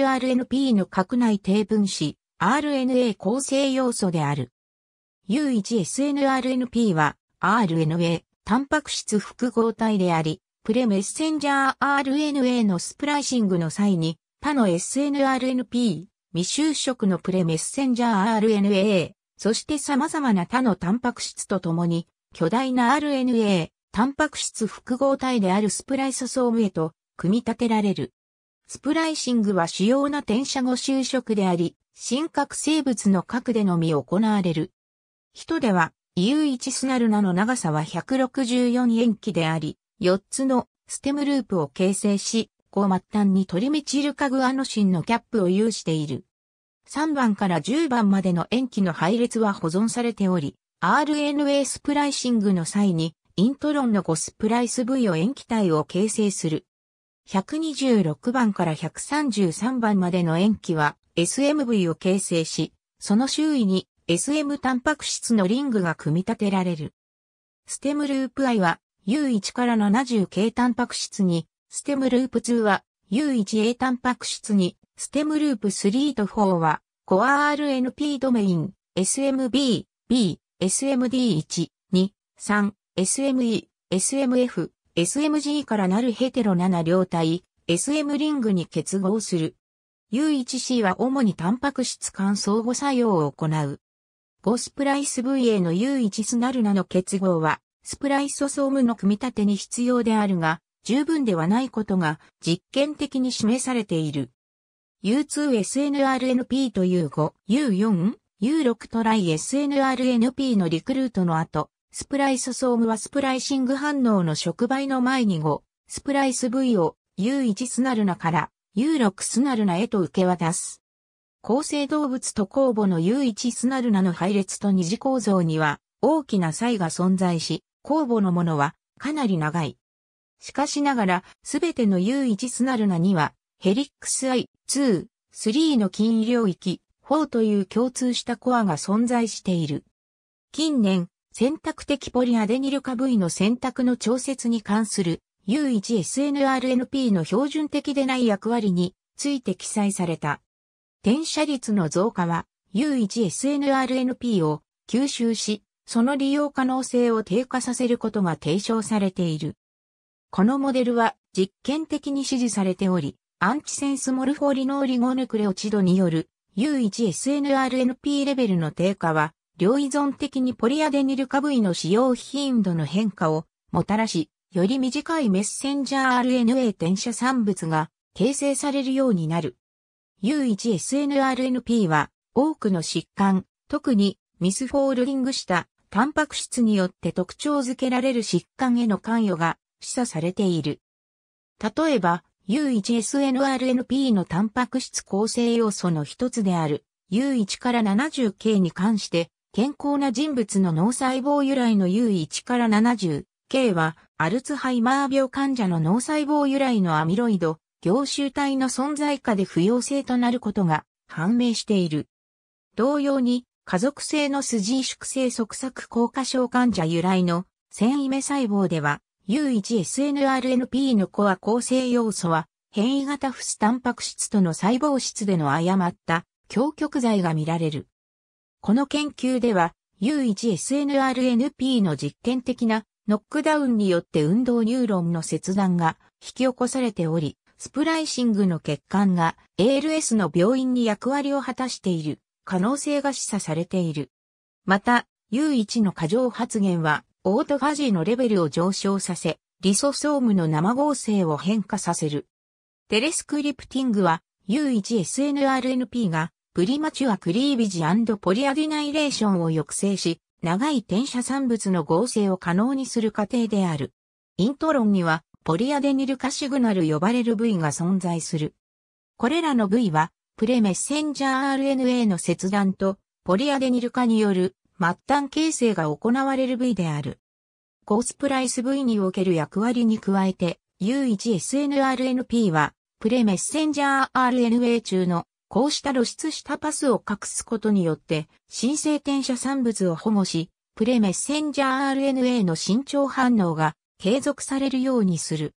RNP の核内定分子 RNA 構成要素である。U1SNRNP は RNA タンパク質複合体であり、プレメッセンジャー RNA のスプライシングの際に、他の SNRNP、未就職のプレメッセンジャー RNA、そして様々な他のタンパク質と共に、巨大な RNA、タンパク質複合体であるスプライソソームへと組み立てられる。スプライシングは主要な転写後就職であり、真核生物の核でのみ行われる。人では、U1 スナルナの長さは164塩基であり、4つのステムループを形成し、5。末端にトリメチルカグアノシンのキャップを有している。3番から10番までの塩基の配列は保存されており、RNA スプライシングの際に、イントロンの5スプライス V を塩基体を形成する。126番から133番までの塩基は SMV を形成し、その周囲に SM タンパク質のリングが組み立てられる。ステムループ I は U1 から 70K タンパク質に、ステムループ2は U1A タンパク質に、ステムループ3と4は、コア RNP ドメイン、SMB、B、SMD1、2、3、SME、SMF、SMG からなるヘテロ7両体、SM リングに結合する。U1C は主にタンパク質間相互作用を行う。5スプライス VA の U1 スナルナの結合は、スプライソソームの組み立てに必要であるが、十分ではないことが実験的に示されている。U2SNRNP という5、U4、U6 トライ SNRNP のリクルートの後、スプライソソームはスプライシング反応の触媒の前に5、スプライス V を U1 スナルナから U6 スナルナへと受け渡す。構成動物と酵母の U1 スナルナの配列と二次構造には大きな差異が存在し、酵母のものはかなり長い。しかしながら、すべての U1 スナルナには、ヘリックス I、2、3の近位領域、4という共通したコアが存在している。近年、選択的ポリアデニル化部位の選択の調節に関する U1SNRNP の標準的でない役割について記載された。転写率の増加は U1SNRNP を吸収し、その利用可能性を低下させることが提唱されている。このモデルは実験的に支持されており、アンチセンスモルフォリノーリゴヌクレオチドによる U1SNRNP レベルの低下は両依存的にポリアデニル化部位の使用頻度の変化をもたらし、より短いメッセンジャー RNA 転写産物が形成されるようになる。U1SNRNP は多くの疾患、特にミスフォールリングしたタンパク質によって特徴づけられる疾患への関与が示唆されている。例えば、U1SNRNP のタンパク質構成要素の一つである U1 から 70K に関して健康な人物の脳細胞由来の U1 から 70K は、アルツハイマー病患者の脳細胞由来のアミロイド、凝集体の存在下で不要性となることが判明している。同様に、家族性の筋萎縮性側索硬化症患者由来の繊維目細胞では、U1SNRNP のコア構成要素は、変異型不スタンパク質との細胞質での誤った強極剤が見られる。この研究では U1SNRNP の実験的なノックダウンによって運動ニューロンの切断が引き起こされており、スプライシングの欠陥が ALS の病院に役割を果たしている可能性が示唆されている。また、U1 の過剰発現はオートファジーのレベルを上昇させ、リソソームの生合成を変化させる。テレスクリプティングは U1SNRNP がプリマチュアクリービジポリアディナイレーションを抑制し、長い転写産物の合成を可能にする過程である。イントロンには、ポリアデニル化シグナル呼ばれる部位が存在する。これらの部位は、プレメッセンジャー RNA の切断と、ポリアデニル化による末端形成が行われる部位である。コースプライス部位における役割に加えて、U1SNRNP は、プレメッセンジャー RNA 中のこうした露出したパスを隠すことによって、新生転写産物を保護し、プレメッセンジャー RNA の伸長反応が継続されるようにする。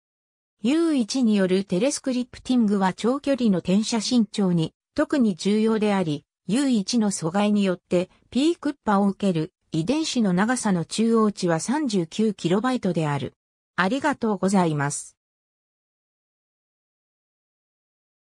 U1 によるテレスクリプティングは長距離の転写伸長に特に重要であり、U1 の阻害によってピークッパを受ける遺伝子の長さの中央値は 39KB である。ありがとうございます。